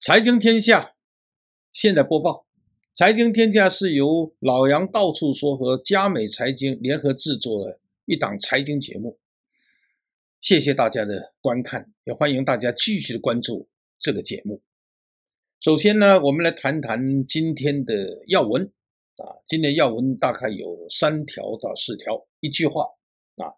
财经天下现在播报，《财经天下》是由老杨到处说和佳美财经联合制作的一档财经节目。谢谢大家的观看，也欢迎大家继续的关注这个节目。首先呢，我们来谈谈今天的要闻啊，今天要闻大概有三条到四条。一句话啊，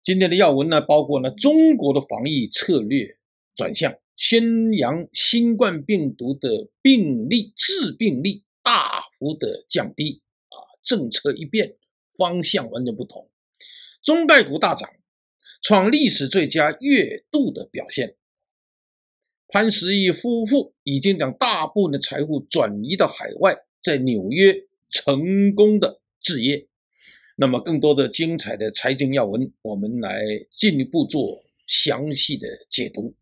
今天的要闻呢，包括呢中国的防疫策略转向。宣扬新冠病毒的病例、致病率大幅的降低啊！政策一变，方向完全不同。中概股大涨，创历史最佳月度的表现。潘石屹夫妇已经将大部分的财富转移到海外，在纽约成功的置业。那么，更多的精彩的财经要闻，我们来进一步做详细的解读。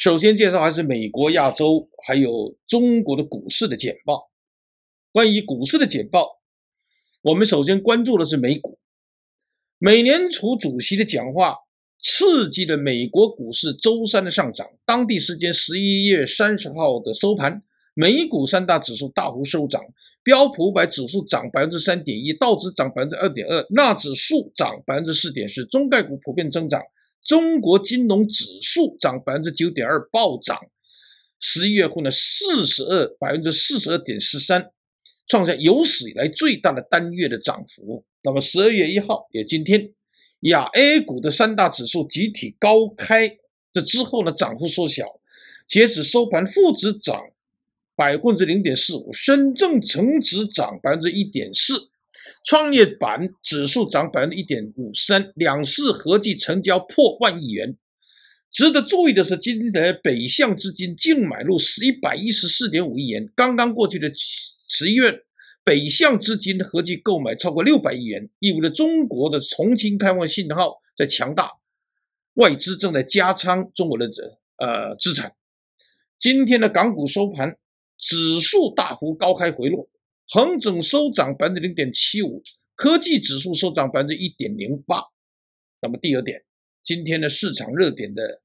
首先介绍还是美国、亚洲还有中国的股市的简报。关于股市的简报，我们首先关注的是美股。美联储主席的讲话刺激了美国股市周三的上涨。当地时间十一月三十号的收盘，美股三大指数大幅收涨，标普五百指数涨百分之三点一，道指涨百分之二点二，纳指数涨百分之四点四，中概股普遍增长。中国金融指数涨百分之九点二，暴涨。十一月份呢，四十二百分之四十二点十三，创下有史以来最大的单月的涨幅。那么十二月一号，也今天，亚 A 股的三大指数集体高开，这之后呢，涨幅缩小。截止收盘，沪指涨百分之零点四五，深证成指涨百分之一点四。创业板指数涨百分之一点五三，两市合计成交破万亿元。值得注意的是，今天北向资金净买入十一百一十四点五亿元。刚刚过去的十一月，北向资金合计购买超过六百亿元，意味着中国的重新开放信号在强大，外资正在加仓中国的呃资产。今天的港股收盘，指数大幅高开回落。恒指收涨百分之零点七五，科技指数收涨百分之一点零八。那么第二点，今天的市场热点的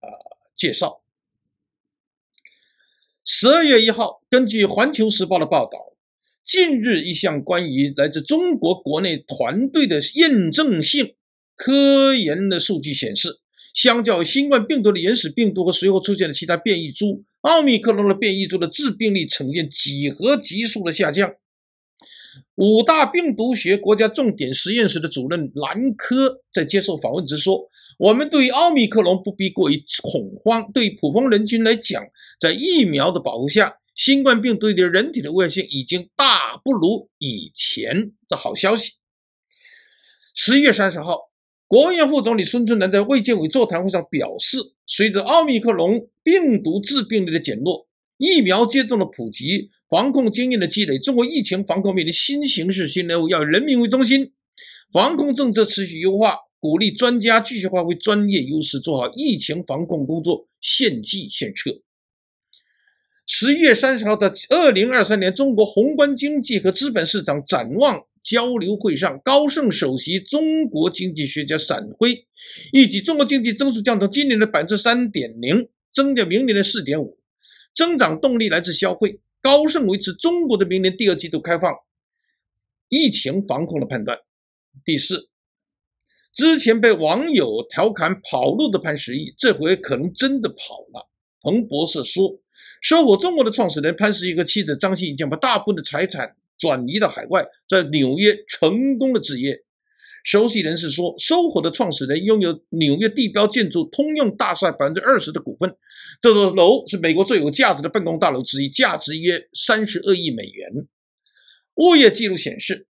啊介绍。十二月一号，根据《环球时报》的报道，近日一项关于来自中国国内团队的验证性科研的数据显示。相较新冠病毒的原始病毒和随后出现的其他变异株，奥密克戎的变异株的致病力呈现几何级数的下降。五大病毒学国家重点实验室的主任兰科在接受访问时说：“我们对奥密克戎不必过于恐慌，对普通人群来讲，在疫苗的保护下，新冠病毒对人体的危害性已经大不如以前。”的好消息。十一月三十号。国务院副总理孙春兰在卫健委座谈会上表示，随着奥密克戎病毒致病率的减弱，疫苗接种的普及，防控经验的积累，中国疫情防控面临新形势、新任务，要以人民为中心，防控政策持续优化，鼓励专家继续发挥专业优势，做好疫情防控工作，献计献策。十一月三十号的二零二三年中国宏观经济和资本市场展望。交流会上，高盛首席中国经济学家闪辉预计中国经济增速将从今年的百分之三点零增加明年的四点五，增长动力来自消费。高盛维持中国的明年第二季度开放疫情防控的判断。第四，之前被网友调侃跑路的潘石屹，这回可能真的跑了。彭博社说：“说我中国的创始人潘石屹和妻子张欣已经把大部分的财产。”转移到海外，在纽约成功的置业。熟悉人士说，搜狐的创始人拥有纽约地标建筑通用大厦百分之二十的股份。这座楼是美国最有价值的办公大楼之一，价值约三十二亿美元。物业记录显示，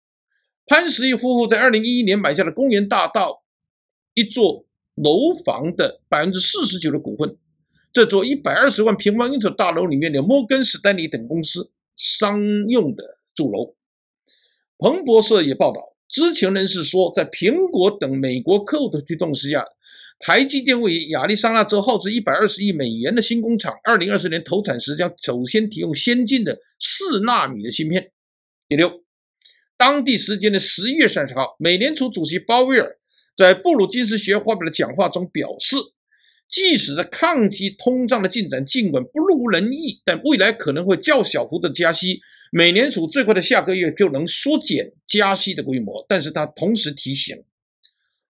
潘石屹夫妇在二零一一年买下了公园大道一座楼房的百分之四十九的股份。这座一百二十万平方英尺大楼里面的摩根士丹利等公司商用的。住楼，彭博社也报道，知情人士说，在苹果等美国客户的推动下，台积电位于亚利桑那州耗资一百二十亿美元的新工厂，二零二四年投产时将首先提供先进的四纳米的芯片。第六，当地时间的十一月三十号，美联储主席鲍威尔在布鲁金斯学发表的讲话中表示，即使在抗击通胀的进展尽管不如人意，但未来可能会较小幅度加息。美联储最快的下个月就能缩减加息的规模，但是它同时提醒，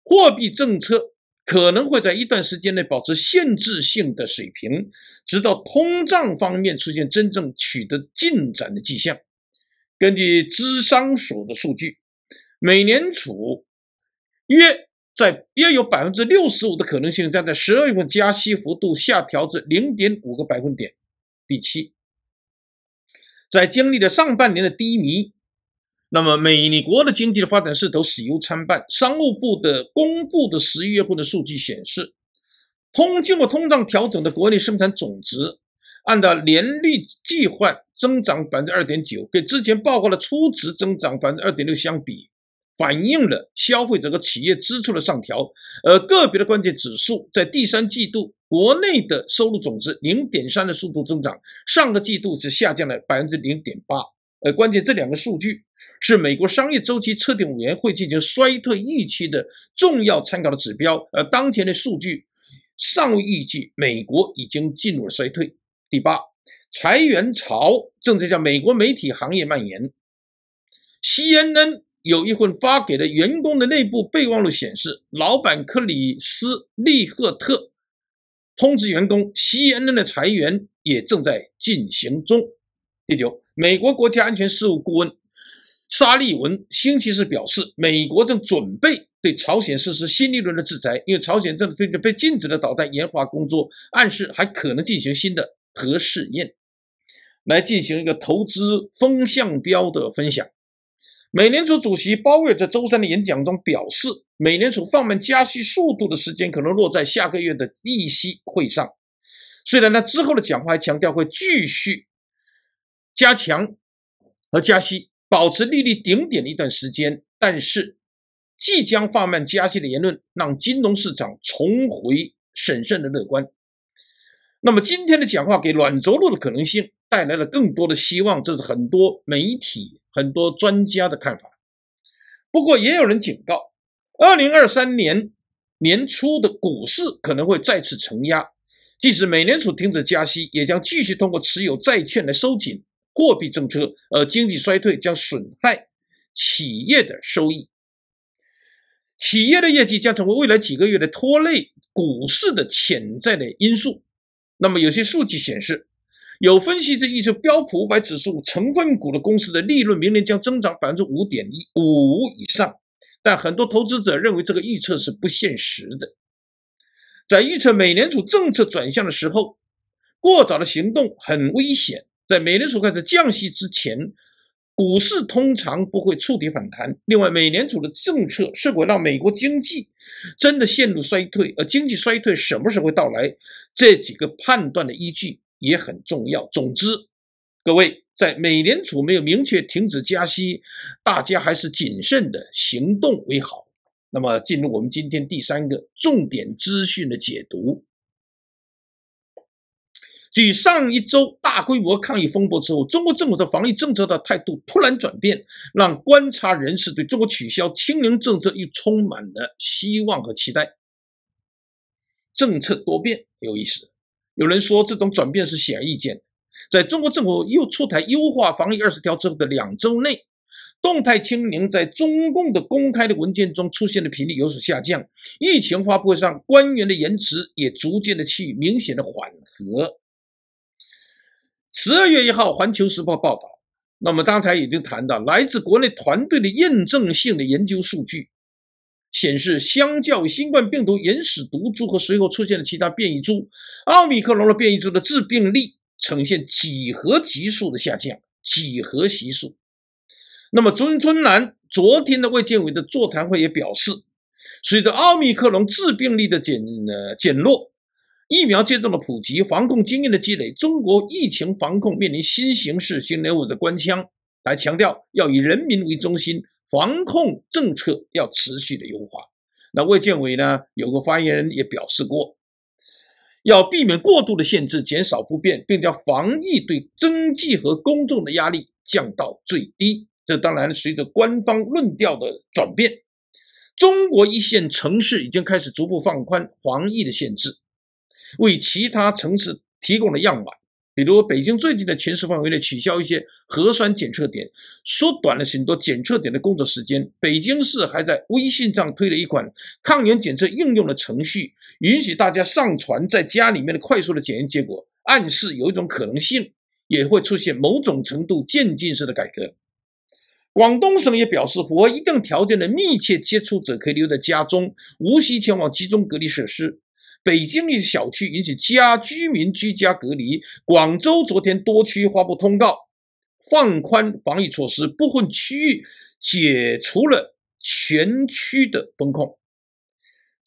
货币政策可能会在一段时间内保持限制性的水平，直到通胀方面出现真正取得进展的迹象。根据资商所的数据，美联储约在约有百分之六十五的可能性将在十二月份加息幅度下调至零点五个百分点。第七。在经历了上半年的低迷，那么美国的经济的发展势头喜忧参半。商务部的公布的十一月份的数据显示，通经过通胀调整的国内生产总值按照年率计换增长百分之二点九，跟之前报告的初值增长百分之二点六相比，反映了消费者和企业支出的上调，而个别的关键指数在第三季度。国内的收入总值0.3的速度增长，上个季度是下降了0.8。呃，关键这两个数据是美国商业周期测定委员会进行衰退预期的重要参考的指标。而当前的数据尚未预计美国已经进入衰退。第八，裁员潮正在向美国媒体行业蔓延。CNN 有一份发给了员工的内部备忘录显示，老板克里斯利赫特。通知员工，c n n 的裁员也正在进行中。第九，美国国家安全事务顾问沙利文星期四表示，美国正准备对朝鲜实施新一轮的制裁，因为朝鲜正对被禁止的导弹研发工作暗示还可能进行新的核试验。来进行一个投资风向标的分享。美联储主席鲍威尔在周三的演讲中表示，美联储放慢加息速度的时间可能落在下个月的议息会上。虽然他之后的讲话还强调会继续加强和加息，保持利率顶点的一段时间，但是即将放慢加息的言论让金融市场重回审慎的乐观。那么今天的讲话给软着陆的可能性？带来了更多的希望，这是很多媒体、很多专家的看法。不过，也有人警告，二零二三年年初的股市可能会再次承压。即使美联储停止加息，也将继续通过持有债券来收紧货币政策。而经济衰退将损害企业的收益，企业的业绩将成为未来几个月的拖累股市的潜在的因素。那么，有些数据显示。有分析这预测，标普五百指数成分股的公司的利润明年将增长百分之五点一五以上，但很多投资者认为这个预测是不现实的。在预测美联储政策转向的时候，过早的行动很危险。在美联储开始降息之前，股市通常不会触底反弹。另外，美联储的政策是否让美国经济真的陷入衰退，而经济衰退什么时候会到来？这几个判断的依据。也很重要。总之，各位在美联储没有明确停止加息，大家还是谨慎的行动为好。那么，进入我们今天第三个重点资讯的解读。继上一周大规模抗议风波之后，中国政府的防疫政策的态度突然转变，让观察人士对中国取消清零政策又充满了希望和期待。政策多变，有意思。有人说，这种转变是显而易见的。在中国政府又出台优化防疫二十条之后的两周内，动态清零在中共的公开的文件中出现的频率有所下降。疫情发布会上官员的言辞也逐渐的趋于明显的缓和。十二月一号，《环球时报》报道，那么刚才已经谈到，来自国内团队的验证性的研究数据。显示，相较于新冠病毒原始毒株和随后出现的其他变异株，奥密克戎的变异株的致病力呈现几何级数的下降。几何级数。那么，尊南山昨天的卫健委的座谈会也表示，随着奥密克戎致病力的减呃减弱，疫苗接种的普及，防控经验的积累，中国疫情防控面临新形势。新任务的关腔来强调，要以人民为中心。防控政策要持续的优化。那卫健委呢？有个发言人也表示过，要避免过度的限制，减少不便，并将防疫对经济和公众的压力降到最低。这当然随着官方论调的转变，中国一线城市已经开始逐步放宽防疫的限制，为其他城市提供了样板。比如北京最近的全市范围内取消一些核酸检测点，缩短了很多检测点的工作时间。北京市还在微信上推了一款抗原检测应用的程序，允许大家上传在家里面的快速的检验结果，暗示有一种可能性也会出现某种程度渐进式的改革。广东省也表示，符合一定条件的密切接触者可以留在家中，无需前往集中隔离设施。北京一小区引起家居民居家隔离，广州昨天多区发布通告，放宽防疫措施，部分区域解除了全区的封控。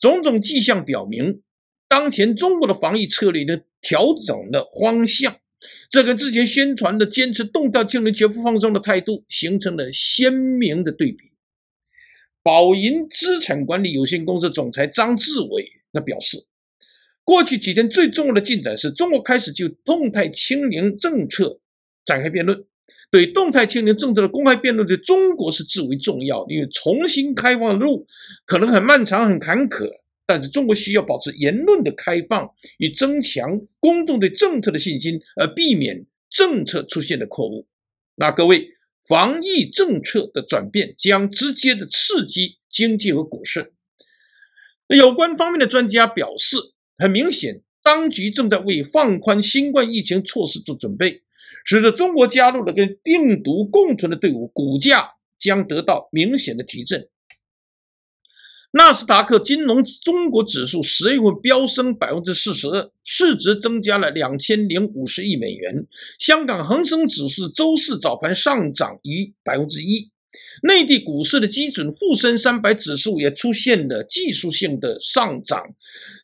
种种迹象表明，当前中国的防疫策略的调整的方向，这跟之前宣传的坚持动态清零、绝不放松的态度形成了鲜明的对比。宝盈资产管理有限公司总裁张志伟那表示。过去几天最重要的进展是中国开始就动态清零政策展开辩论。对动态清零政策的公开辩论，对中国是至为重要，因为重新开放的路可能很漫长、很坎坷，但是中国需要保持言论的开放，以增强公众对政策的信心，而避免政策出现的错误。那各位，防疫政策的转变将直接的刺激经济和股市。有关方面的专家表示。很明显，当局正在为放宽新冠疫情措施做准备，使得中国加入了跟病毒共存的队伍，股价将得到明显的提振。纳斯达克金融中国指数十月月飙升百分之四十二，市值增加了两千零五十亿美元。香港恒生指数周四早盘上涨逾百分之一。内地股市的基准沪深三百指数也出现了技术性的上涨，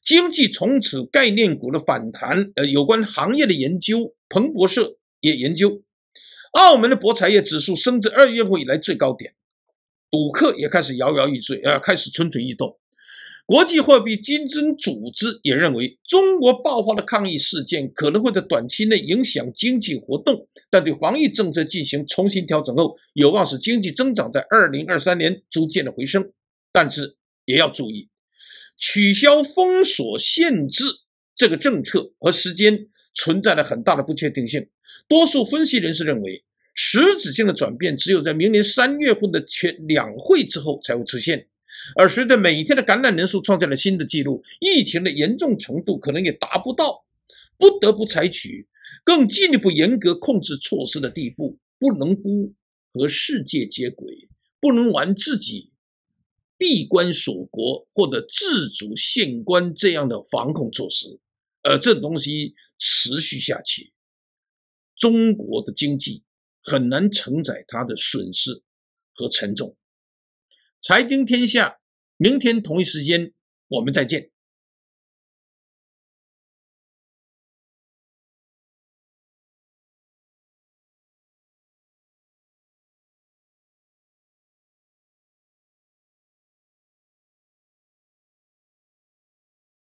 经济从此概念股的反弹，呃，有关行业的研究，彭博社也研究，澳门的博彩业指数升至二月份以来最高点，赌客也开始摇摇欲坠，啊，开始蠢蠢欲动。国际货币基金组织也认为，中国爆发的抗议事件可能会在短期内影响经济活动，但对防疫政策进行重新调整后，有望使经济增长在2023年逐渐的回升。但是也要注意，取消封锁限制这个政策和时间存在了很大的不确定性。多数分析人士认为，实质性的转变只有在明年三月份的全两会之后才会出现。而随着每天的感染人数创建了新的记录，疫情的严重程度可能也达不到不得不采取更进一步严格控制措施的地步，不能不和世界接轨，不能玩自己闭关锁国或者自主限关这样的防控措施，而这种东西持续下去，中国的经济很难承载它的损失和沉重。财经天下，明天同一时间我们再见。